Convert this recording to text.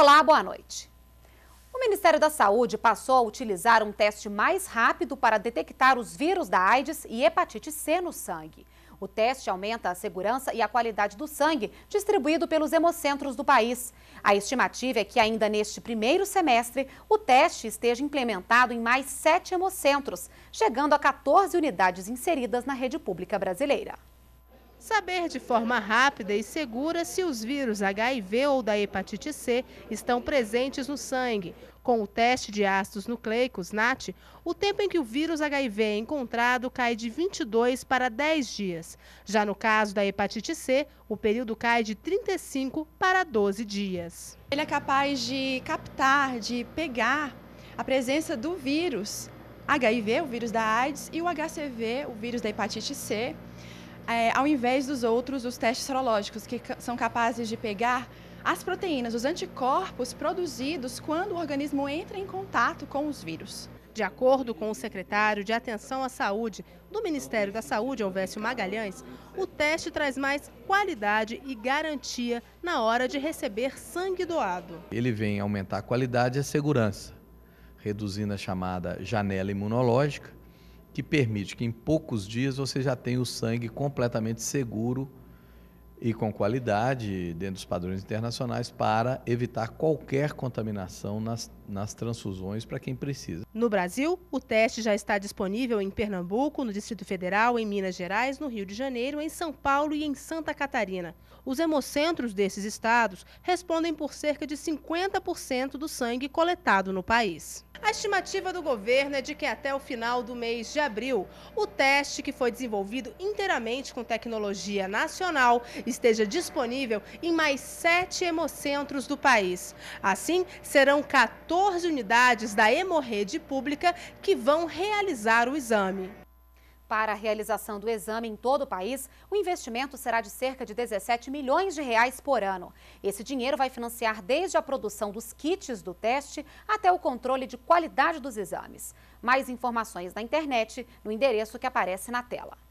Olá, boa noite. O Ministério da Saúde passou a utilizar um teste mais rápido para detectar os vírus da AIDS e hepatite C no sangue. O teste aumenta a segurança e a qualidade do sangue distribuído pelos hemocentros do país. A estimativa é que ainda neste primeiro semestre o teste esteja implementado em mais sete hemocentros, chegando a 14 unidades inseridas na rede pública brasileira. Saber de forma rápida e segura se os vírus HIV ou da hepatite C estão presentes no sangue. Com o teste de ácidos nucleicos, NAT, o tempo em que o vírus HIV é encontrado cai de 22 para 10 dias. Já no caso da hepatite C, o período cai de 35 para 12 dias. Ele é capaz de captar, de pegar a presença do vírus HIV, o vírus da AIDS, e o HCV, o vírus da hepatite C é, ao invés dos outros, os testes serológicos, que são capazes de pegar as proteínas, os anticorpos produzidos quando o organismo entra em contato com os vírus. De acordo com o secretário de Atenção à Saúde do Ministério da Saúde, Alvésio Magalhães, o teste traz mais qualidade e garantia na hora de receber sangue doado. Ele vem aumentar a qualidade e a segurança, reduzindo a chamada janela imunológica, que permite que em poucos dias você já tenha o sangue completamente seguro e com qualidade, dentro dos padrões internacionais, para evitar qualquer contaminação nas, nas transfusões para quem precisa. No Brasil, o teste já está disponível em Pernambuco, no Distrito Federal, em Minas Gerais, no Rio de Janeiro, em São Paulo e em Santa Catarina. Os hemocentros desses estados respondem por cerca de 50% do sangue coletado no país. A estimativa do governo é de que até o final do mês de abril, o teste que foi desenvolvido inteiramente com tecnologia nacional esteja disponível em mais sete hemocentros do país. Assim, serão 14 unidades da Hemorrede Pública que vão realizar o exame. Para a realização do exame em todo o país, o investimento será de cerca de 17 milhões de reais por ano. Esse dinheiro vai financiar desde a produção dos kits do teste até o controle de qualidade dos exames. Mais informações na internet, no endereço que aparece na tela.